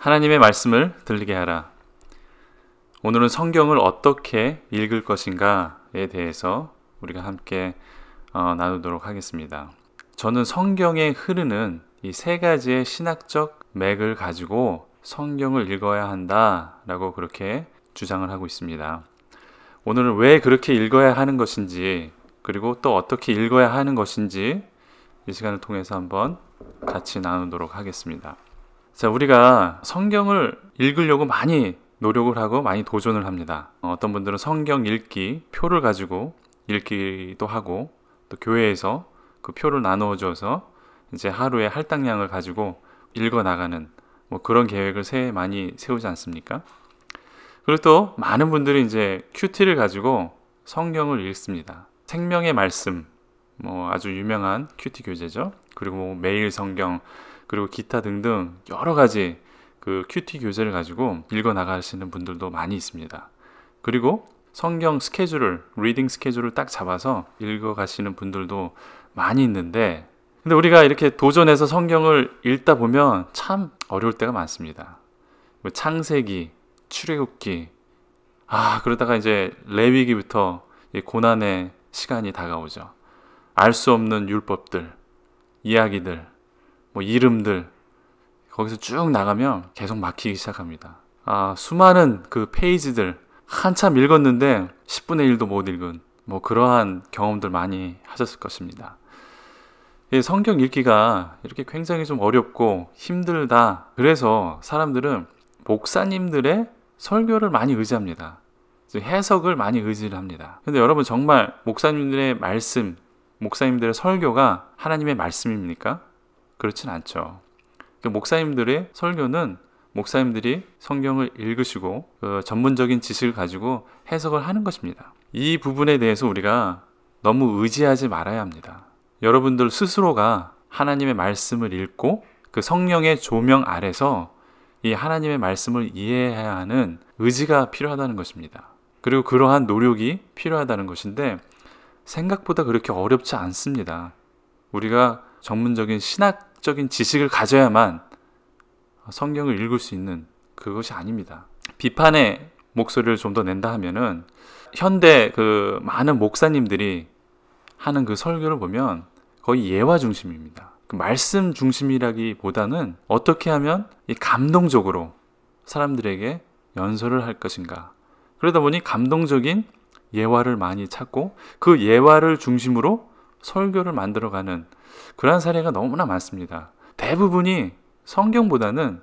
하나님의 말씀을 들리게 하라. 오늘은 성경을 어떻게 읽을 것인가에 대해서 우리가 함께 어, 나누도록 하겠습니다. 저는 성경에 흐르는 이 세 가지의 신학적 맥을 가지고 성경을 읽어야 한다라고 그렇게 주장을 하고 있습니다. 오늘은 왜 그렇게 읽어야 하는 것인지 그리고 또 어떻게 읽어야 하는 것인지 이 시간을 통해서 한번 같이 나누도록 하겠습니다. 자, 우리가 성경을 읽으려고 많이 노력을 하고 많이 도전을 합니다. 어, 어떤 분들은 성경 읽기 표를 가지고 읽기도 하고 또 교회에서 그 표를 나누어 줘서 이제 하루에 할당량을 가지고 읽어 나가는 뭐 그런 계획을 새해 많이 세우지 않습니까? 그리고 또 많은 분들이 이제 큐티를 가지고 성경을 읽습니다. 생명의 말씀, 뭐 아주 유명한 큐티 교재죠. 그리고 뭐 매일 성경, 그리고 기타 등등 여러 가지 그 큐티 교재를 가지고 읽어 나가시는 분들도 많이 있습니다. 그리고 성경 스케줄을 리딩 스케줄을 딱 잡아서 읽어 가시는 분들도 많이 있는데 근데 우리가 이렇게 도전해서 성경을 읽다 보면 참 어려울 때가 많습니다. 뭐 창세기, 출애굽기 아 그러다가 이제 레위기부터 고난의 시간이 다가오죠. 알 수 없는 율법들, 이야기들 뭐 이름들 거기서 쭉 나가면 계속 막히기 시작합니다. 아, 수많은 그 페이지들 한참 읽었는데 10분의 1도 못 읽은 뭐 그러한 경험들 많이 하셨을 것입니다. 예, 성경 읽기가 이렇게 굉장히 좀 어렵고 힘들다. 그래서 사람들은 목사님들의 설교를 많이 의지합니다. 해석을 많이 의지를 합니다. 근데 여러분 정말 목사님들의 말씀, 목사님들의 설교가 하나님의 말씀입니까? 그렇진 않죠. 그 목사님들의 설교는 목사님들이 성경을 읽으시고 그 전문적인 지식을 가지고 해석을 하는 것입니다. 이 부분에 대해서 우리가 너무 의지하지 말아야 합니다. 여러분들 스스로가 하나님의 말씀을 읽고 그 성령의 조명 아래서 이 하나님의 말씀을 이해해야 하는 의지가 필요하다는 것입니다. 그리고 그러한 노력이 필요하다는 것인데 생각보다 그렇게 어렵지 않습니다. 우리가 전문적인 신학 학적인 지식을 가져야만 성경을 읽을 수 있는 그것이 아닙니다. 비판의 목소리를 좀 더 낸다 하면은 현대 그 많은 목사님들이 하는 그 설교를 보면 거의 예화 중심입니다. 그 말씀 중심이라기보다는 어떻게 하면 감동적으로 사람들에게 연설을 할 것인가. 그러다 보니 감동적인 예화를 많이 찾고 그 예화를 중심으로 설교를 만들어가는 그러한 사례가 너무나 많습니다. 대부분이 성경보다는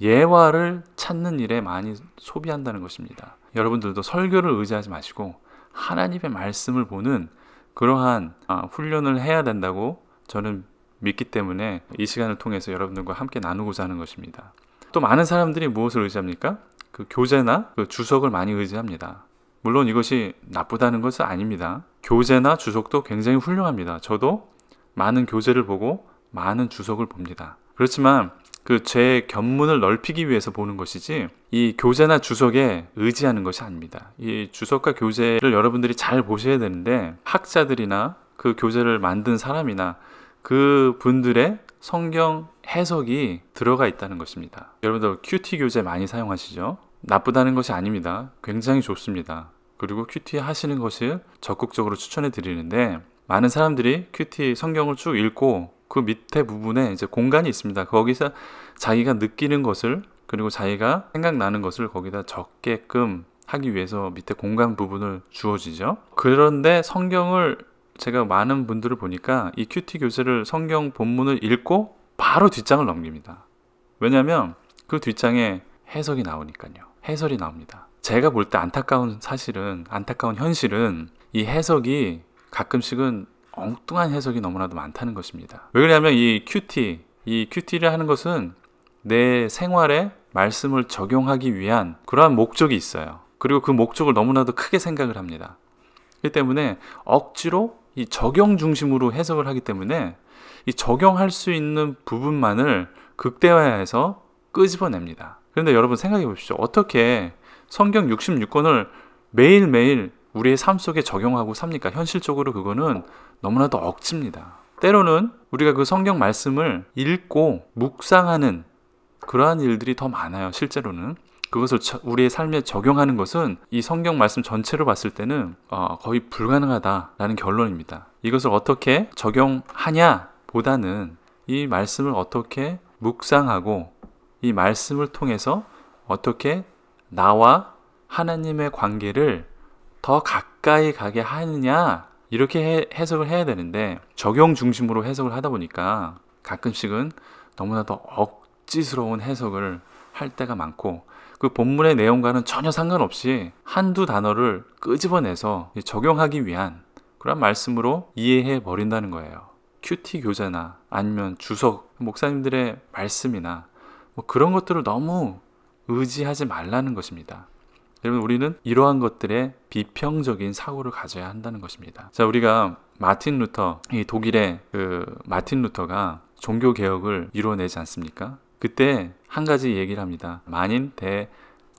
예화를 찾는 일에 많이 소비한다는 것입니다. 여러분들도 설교를 의지하지 마시고 하나님의 말씀을 보는 그러한 아, 훈련을 해야 된다고 저는 믿기 때문에 이 시간을 통해서 여러분들과 함께 나누고자 하는 것입니다. 또 많은 사람들이 무엇을 의지합니까? 그 교재나 그 주석을 많이 의지합니다. 물론 이것이 나쁘다는 것은 아닙니다. 교재나 주석도 굉장히 훌륭합니다. 저도 많은 교재를 보고 많은 주석을 봅니다. 그렇지만 그 제 견문을 넓히기 위해서 보는 것이지 이 교재나 주석에 의지하는 것이 아닙니다. 이 주석과 교재를 여러분들이 잘 보셔야 되는데 학자들이나 그 교재를 만든 사람이나 그 분들의 성경 해석이 들어가 있다는 것입니다. 여러분들 QT 교재 많이 사용하시죠? 나쁘다는 것이 아닙니다. 굉장히 좋습니다. 그리고 큐티 하시는 것을 적극적으로 추천해 드리는데 많은 사람들이 큐티 성경을 쭉 읽고 그 밑에 부분에 이제 공간이 있습니다. 거기서 자기가 느끼는 것을 그리고 자기가 생각나는 것을 거기다 적게끔 하기 위해서 밑에 공간 부분을 주어지죠. 그런데 성경을 제가 많은 분들을 보니까 이 큐티 교재를 성경 본문을 읽고 바로 뒷장을 넘깁니다. 왜냐하면 그 뒷장에 해석이 나오니까요. 해설이 나옵니다. 제가 볼 때 안타까운 사실은, 안타까운 현실은 이 해석이 가끔씩은 엉뚱한 해석이 너무나도 많다는 것입니다. 왜 그러냐면 이 큐티, 이 큐티를 하는 것은 내 생활에 말씀을 적용하기 위한 그러한 목적이 있어요. 그리고 그 목적을 너무나도 크게 생각을 합니다. 그렇기 때문에 억지로 이 적용 중심으로 해석을 하기 때문에 이 적용할 수 있는 부분만을 극대화해서 끄집어냅니다. 그런데 여러분 생각해 보십시오. 어떻게 성경 66권을 매일매일 우리의 삶 속에 적용하고 삽니까? 현실적으로 그거는 너무나도 억지입니다. 때로는 우리가 그 성경 말씀을 읽고 묵상하는 그러한 일들이 더 많아요, 실제로는. 그것을 우리의 삶에 적용하는 것은 이 성경 말씀 전체로 봤을 때는 어, 거의 불가능하다라는 결론입니다. 이것을 어떻게 적용하냐 보다는 이 말씀을 어떻게 묵상하고 이 말씀을 통해서 어떻게 나와 하나님의 관계를 더 가까이 가게 하느냐 이렇게 해석을 해야 되는데 적용 중심으로 해석을 하다 보니까 가끔씩은 너무나도 억지스러운 해석을 할 때가 많고 그 본문의 내용과는 전혀 상관없이 한두 단어를 끄집어내서 적용하기 위한 그런 말씀으로 이해해 버린다는 거예요. 큐티 교재나 아니면 주석 목사님들의 말씀이나 뭐 그런 것들을 너무 의지하지 말라는 것입니다. 여러분 우리는 이러한 것들에 비평적인 사고를 가져야 한다는 것입니다. 자 우리가 마틴 루터 이 독일의 그 마틴 루터가 종교 개혁을 이루내지 않습니까? 그때 한 가지 얘기를 합니다. 만인 대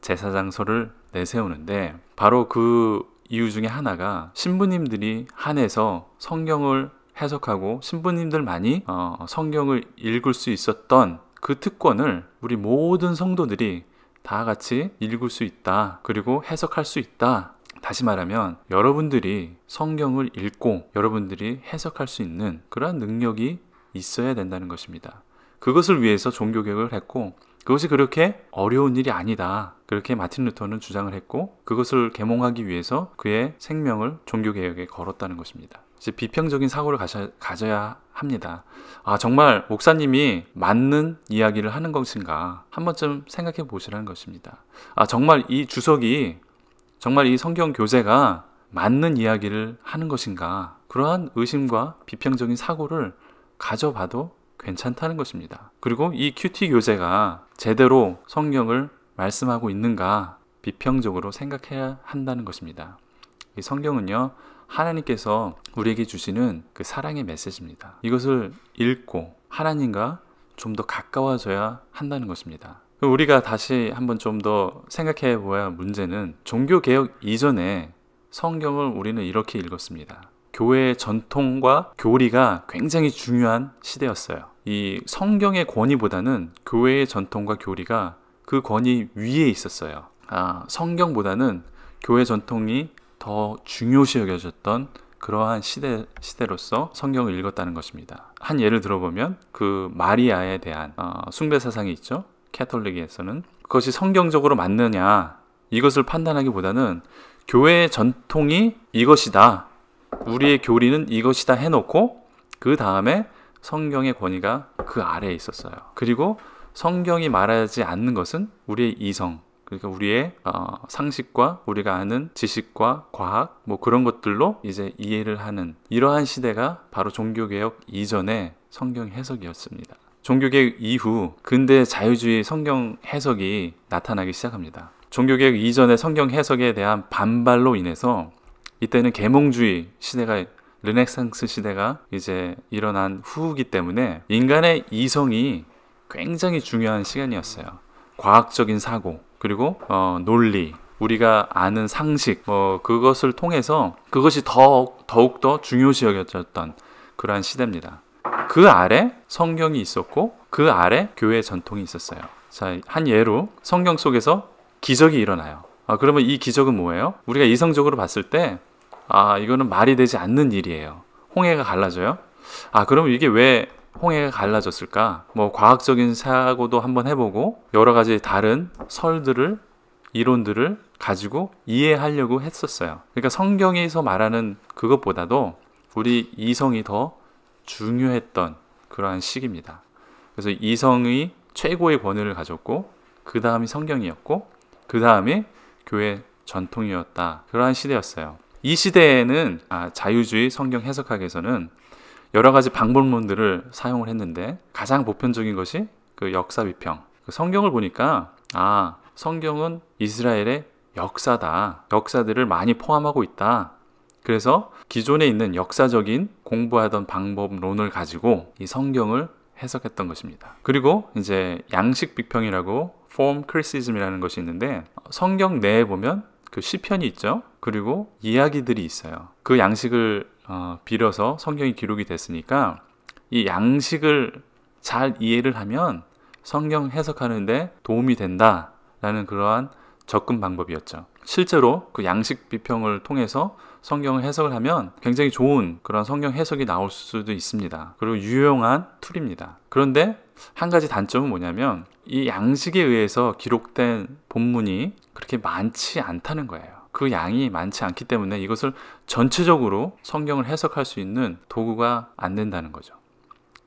제사장서를 내세우는데 바로 그 이유 중에 하나가 신부님들이 한에서 성경을 해석하고 신부님들만이 어, 성경을 읽을 수 있었던 그 특권을 우리 모든 성도들이 다 같이 읽을 수 있다. 그리고 해석할 수 있다. 다시 말하면 여러분들이 성경을 읽고 여러분들이 해석할 수 있는 그러한 능력이 있어야 된다는 것입니다. 그것을 위해서 종교 개혁을 했고 그것이 그렇게 어려운 일이 아니다. 그렇게 마틴 루터는 주장을 했고 그것을 계몽하기 위해서 그의 생명을 종교 개혁에 걸었다는 것입니다. 이제 비평적인 사고를 가셔, 가져야 합니다. 아, 정말 목사님이 맞는 이야기를 하는 것인가 한 번쯤 생각해 보시라는 것입니다. 아, 정말 이 주석이 정말 이 성경 교재가 맞는 이야기를 하는 것인가 그러한 의심과 비평적인 사고를 가져봐도 괜찮다는 것입니다. 그리고 이 큐티 교재가 제대로 성경을 말씀하고 있는가 비평적으로 생각해야 한다는 것입니다. 이 성경은요, 하나님께서 우리에게 주시는 그 사랑의 메시지입니다. 이것을 읽고 하나님과 좀 더 가까워져야 한다는 것입니다. 우리가 다시 한번 좀 더 생각해 보아야 문제는 종교 개혁 이전에 성경을 우리는 이렇게 읽었습니다. 교회의 전통과 교리가 굉장히 중요한 시대였어요. 이 성경의 권위보다는 교회의 전통과 교리가 그 권위 위에 있었어요. 아, 성경보다는 교회 전통이 더 중요시 여겨졌던 그러한 시대 시대로서 성경을 읽었다는 것입니다. 한 예를 들어보면 그 마리아에 대한 어, 숭배 사상이 있죠. 캐톨릭에서는 그것이 성경적으로 맞느냐 이것을 판단하기보다는 교회의 전통이 이것이다. 우리의 교리는 이것이다 해놓고 그 다음에 성경의 권위가 그 아래에 있었어요. 그리고 성경이 말하지 않는 것은 우리의 이성, 그러니까 우리의 어, 상식과 우리가 아는 지식과 과학 뭐 그런 것들로 이제 이해를 하는 이러한 시대가 바로 종교개혁 이전의 성경 해석이었습니다. 종교개혁 이후 근대 자유주의 성경 해석이 나타나기 시작합니다. 종교개혁 이전의 성경 해석에 대한 반발로 인해서 이때는 계몽주의 시대가 르네상스 시대가 이제 일어난 후기 때문에 인간의 이성이 굉장히 중요한 시간이었어요. 과학적인 사고, 그리고 어, 논리, 우리가 아는 상식 뭐 그것을 통해서 그것이 더욱 더욱 더 중요시 여겼던 그러한 시대입니다. 그 아래 성경이 있었고 그 아래 교회 전통이 있었어요. 자, 한 예로 성경 속에서 기적이 일어나요. 아, 그러면 이 기적은 뭐예요? 우리가 이성적으로 봤을 때 아, 이거는 말이 되지 않는 일이에요. 홍해가 갈라져요. 아, 그럼 이게 왜 홍해가 갈라졌을까? 뭐 과학적인 사고도 한번 해보고 여러 가지 다른 설들을 이론들을 가지고 이해하려고 했었어요. 그러니까 성경에서 말하는 그것보다도 우리 이성이 더 중요했던 그러한 시기입니다. 그래서 이성이 최고의 권위를 가졌고 그 다음이 성경이었고 그 다음이 교회 전통이었다. 그러한 시대였어요. 이 시대에는 아, 자유주의 성경 해석학에서는 여러 가지 방법론들을 사용을 했는데 가장 보편적인 것이 그 역사 비평. 그 성경을 보니까 아 성경은 이스라엘의 역사다. 역사들을 많이 포함하고 있다. 그래서 기존에 있는 역사적인 공부하던 방법론을 가지고 이 성경을 해석했던 것입니다. 그리고 이제 양식 비평이라고 form criticism이라는 것이 있는데 성경 내에 보면 그 시편이 있죠. 그리고 이야기들이 있어요. 그 양식을 어, 빌어서 성경이 기록이 됐으니까 이 양식을 잘 이해를 하면 성경 해석하는데 도움이 된다라는 그러한 접근 방법이었죠. 실제로 그 양식 비평을 통해서 성경을 해석을 하면 굉장히 좋은 그런 성경 해석이 나올 수도 있습니다. 그리고 유용한 툴입니다. 그런데 한 가지 단점은 뭐냐면 이 양식에 의해서 기록된 본문이 그렇게 많지 않다는 거예요. 그 양이 많지 않기 때문에 이것을 전체적으로 성경을 해석할 수 있는 도구가 안 된다는 거죠.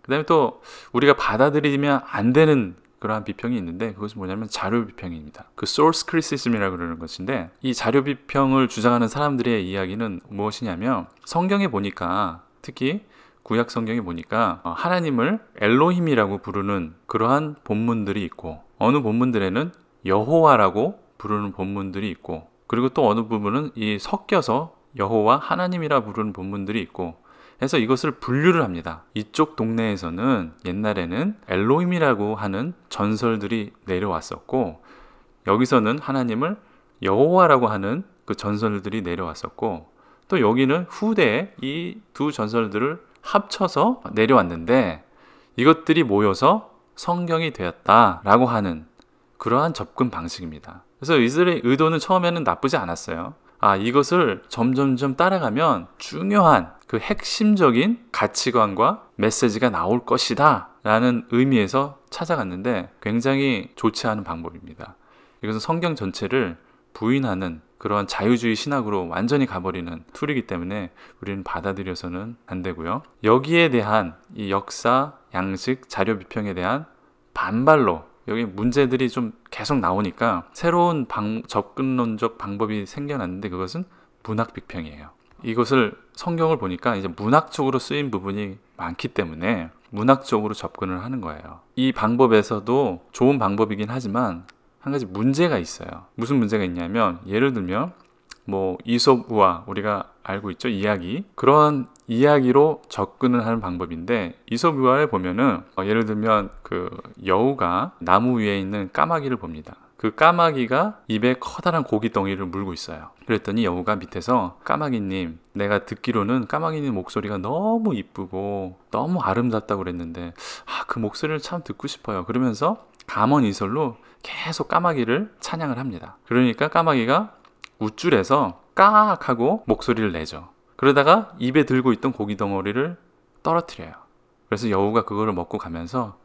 그 다음에 또 우리가 받아들이면 안 되는 그러한 비평이 있는데 그것은 뭐냐면 자료 비평입니다. 그 source criticism이라고 그러는 것인데 이 자료 비평을 주장하는 사람들의 이야기는 무엇이냐면 성경에 보니까 특히 구약 성경에 보니까 어, 하나님을 엘로힘이라고 부르는 그러한 본문들이 있고 어느 본문들에는 여호와라고 부르는 본문들이 있고 그리고 또 어느 부분은 이 섞여서 여호와 하나님이라 부르는 본문들이 있고 해서 이것을 분류를 합니다. 이쪽 동네에서는 옛날에는 엘로힘이라고 하는 전설들이 내려왔었고 여기서는 하나님을 여호와라고 하는 그 전설들이 내려왔었고 또 여기는 후대에 이 두 전설들을 합쳐서 내려왔는데 이것들이 모여서 성경이 되었다라고 하는 그러한 접근 방식입니다. 그래서 이들의 의도는 처음에는 나쁘지 않았어요. 아, 이것을 점점점 따라가면 중요한 그 핵심적인 가치관과 메시지가 나올 것이다. 라는 의미에서 찾아갔는데 굉장히 좋지 않은 방법입니다. 이것은 성경 전체를 부인하는 그러한 자유주의 신학으로 완전히 가버리는 툴이기 때문에 우리는 받아들여서는 안 되고요. 여기에 대한 이 역사, 양식, 자료 비평에 대한 반발로 여기 문제들이 좀 계속 나오니까 새로운 방, 접근론적 방법이 생겨났는데 그것은 문학 비평이에요. 이것을 성경을 보니까 이제 문학적으로 쓰인 부분이 많기 때문에 문학적으로 접근을 하는 거예요. 이 방법에서도 좋은 방법이긴 하지만 한 가지 문제가 있어요. 무슨 문제가 있냐면 예를 들면 뭐 이솝우화 우리가 알고 있죠 이야기 그러한 이야기로 접근을 하는 방법인데 이솝우화를 보면은 어, 예를 들면 그 여우가 나무 위에 있는 까마귀를 봅니다 그 까마귀가 입에 커다란 고기 덩이를 물고 있어요. 그랬더니 여우가 밑에서 까마귀님, 내가 듣기로는 까마귀님 목소리가 너무 이쁘고 너무 아름답다고 그랬는데 아, 그 목소리를 참 듣고 싶어요. 그러면서 감언이설로 계속 까마귀를 찬양을 합니다. 그러니까 까마귀가 우쭐해서 까악 하고 목소리를 내죠. 그러다가 입에 들고 있던 고기 덩어리를 떨어뜨려요. 그래서 여우가 그거를 먹고 가면서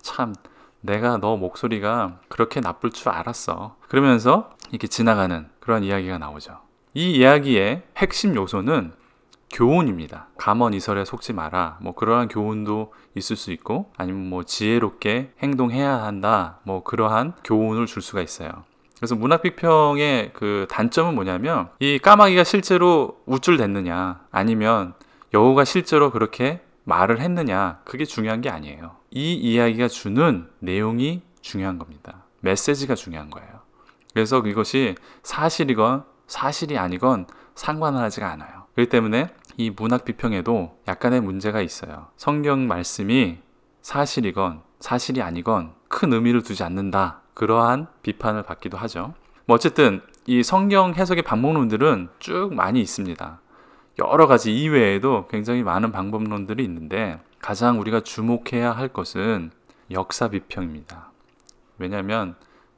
참 내가 너 목소리가 그렇게 나쁠 줄 알았어. 그러면서 이렇게 지나가는 그런 이야기가 나오죠. 이 이야기의 핵심 요소는 교훈입니다. 감언 이설에 속지 마라. 뭐 그러한 교훈도 있을 수 있고 아니면 뭐 지혜롭게 행동해야 한다. 뭐 그러한 교훈을 줄 수가 있어요. 그래서 문학 비평의 그 단점은 뭐냐면 이 까마귀가 실제로 우쭐댔느냐 아니면 여우가 실제로 그렇게 말을 했느냐 그게 중요한 게 아니에요. 이 이야기가 주는 내용이 중요한 겁니다. 메시지가 중요한 거예요. 그래서 이것이 사실이건 사실이 아니건 상관하지가 을 않아요. 그렇기 때문에 이 문학 비평에도 약간의 문제가 있어요. 성경 말씀이 사실이건 사실이 아니건 큰 의미를 두지 않는다. 그러한 비판을 받기도 하죠. 뭐 어쨌든 이 성경 해석의 방법론들은 쭉 많이 있습니다. 여러 가지 이외에도 굉장히 많은 방법론들이 있는데 가장 우리가 주목해야 할 것은 역사 비평입니다. 왜냐하면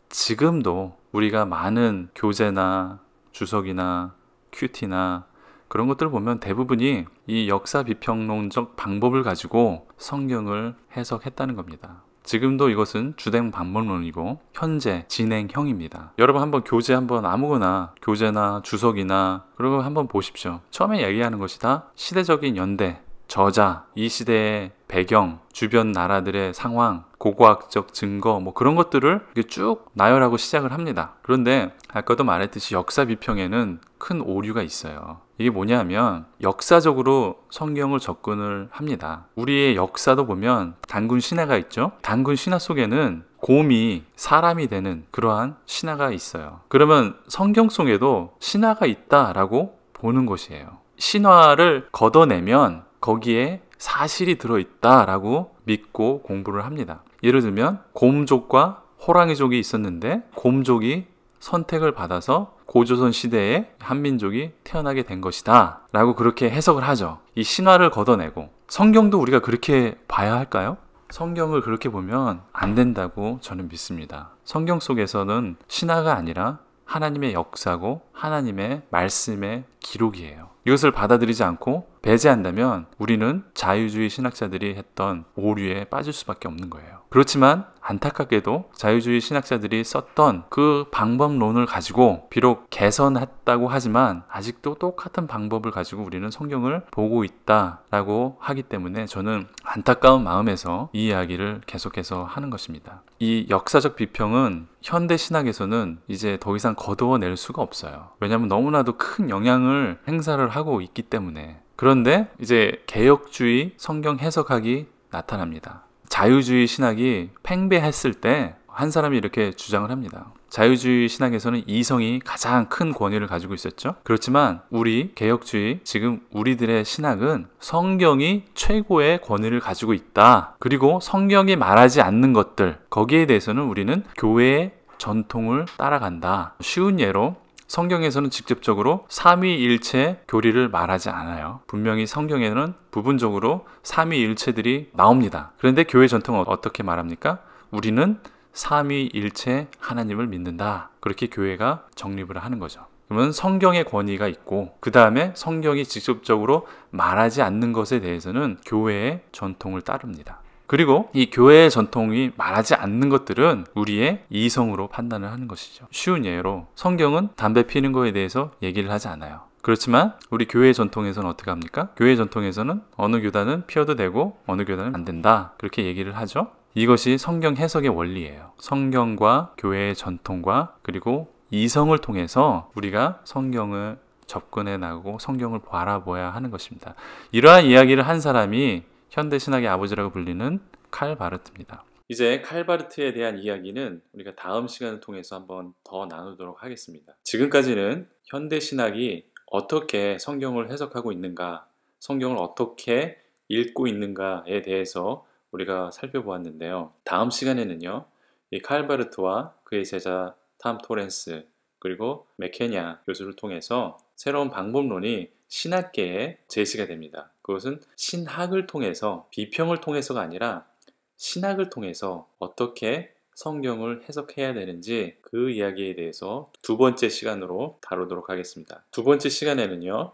지금도 우리가 많은 교재나 주석이나 큐티나 그런 것들을 보면 대부분이 이 역사 비평론적 방법을 가지고 성경을 해석했다는 겁니다. 지금도 이것은 주된 방법론이고 현재 진행형입니다. 여러분 한번 교재 한번 아무거나 교재나 주석이나 그런고 한번 보십시오. 처음에 얘기하는 것이 다 시대적인 연대, 저자, 이 시대의 배경, 주변 나라들의 상황, 고고학적 증거 뭐 그런 것들을 쭉 나열하고 시작을 합니다. 그런데 아까도 말했듯이 역사 비평에는 큰 오류가 있어요. 이게 뭐냐면 역사적으로 성경을 접근을 합니다. 우리의 역사도 보면 단군 신화가 있죠. 단군 신화 속에는 곰이 사람이 되는 그러한 신화가 있어요. 그러면 성경 속에도 신화가 있다라고 보는 것이에요. 신화를 걷어내면 거기에 사실이 들어있다라고 믿고 공부를 합니다. 예를 들면 곰족과 호랑이족이 있었는데 곰족이 선택을 받아서 고조선 시대에 한민족이 태어나게 된 것이다. 라고 그렇게 해석을 하죠. 이 신화를 걷어내고. 성경도 우리가 그렇게 봐야 할까요? 성경을 그렇게 보면 안 된다고 저는 믿습니다. 성경 속에서는 신화가 아니라 하나님의 역사고 하나님의 말씀의 기록이에요. 이것을 받아들이지 않고 배제한다면 우리는 자유주의 신학자들이 했던 오류에 빠질 수밖에 없는 거예요. 그렇지만 안타깝게도 자유주의 신학자들이 썼던 그 방법론을 가지고 비록 개선했다고 하지만 아직도 똑같은 방법을 가지고 우리는 성경을 보고 있다라고 하기 때문에 저는 안타까운 마음에서 이 이야기를 계속해서 하는 것입니다. 이 역사적 비평은 현대 신학에서는 이제 더 이상 거두어낼 수가 없어요. 왜냐하면 너무나도 큰 영향을 행사를 하고 있기 때문에 그런데 이제 개혁주의 성경 해석학이 나타납니다. 자유주의 신학이 팽배했을 때 한 사람이 이렇게 주장을 합니다. 자유주의 신학에서는 이성이 가장 큰 권위를 가지고 있었죠. 그렇지만 우리 개혁주의, 지금 우리들의 신학은 성경이 최고의 권위를 가지고 있다. 그리고 성경이 말하지 않는 것들, 거기에 대해서는 우리는 교회의 전통을 따라간다. 쉬운 예로 성경에서는 직접적으로 삼위일체 교리를 말하지 않아요. 분명히 성경에는 부분적으로 삼위일체들이 나옵니다. 그런데 교회 전통은 어떻게 말합니까? 우리는 삼위일체 하나님을 믿는다. 그렇게 교회가 정립을 하는 거죠. 그러면 성경의 권위가 있고 그 다음에 성경이 직접적으로 말하지 않는 것에 대해서는 교회의 전통을 따릅니다. 그리고 이 교회의 전통이 말하지 않는 것들은 우리의 이성으로 판단을 하는 것이죠. 쉬운 예로 성경은 담배 피는 거에 대해서 얘기를 하지 않아요. 그렇지만 우리 교회 전통에서는 어떻게 합니까? 교회 전통에서는 어느 교단은 피어도 되고 어느 교단은 안 된다. 그렇게 얘기를 하죠. 이것이 성경 해석의 원리예요. 성경과 교회의 전통과 그리고 이성을 통해서 우리가 성경을 접근해 나가고 성경을 바라보아야 하는 것입니다. 이러한 이야기를 한 사람이 현대 신학의 아버지라고 불리는 칼 바르트입니다. 이제 칼바르트에 대한 이야기는 우리가 다음 시간을 통해서 한번 더 나누도록 하겠습니다. 지금까지는 현대 신학이 어떻게 성경을 해석하고 있는가, 성경을 어떻게 읽고 있는가에 대해서 우리가 살펴보았는데요. 다음 시간에는요, 이 칼바르트와 그의 제자 탐 토렌스 그리고 맥케냐 교수를 통해서 새로운 방법론이 신학계에 제시가 됩니다. 그것은 신학을 통해서 비평을 통해서가 아니라 신학을 통해서 어떻게 성경을 해석해야 되는지 그 이야기에 대해서 두 번째 시간으로 다루도록 하겠습니다. 두 번째 시간에는요,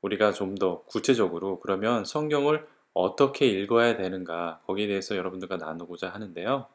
우리가 좀 더 구체적으로 그러면 성경을 어떻게 읽어야 되는가 거기에 대해서 여러분들과 나누고자 하는데요.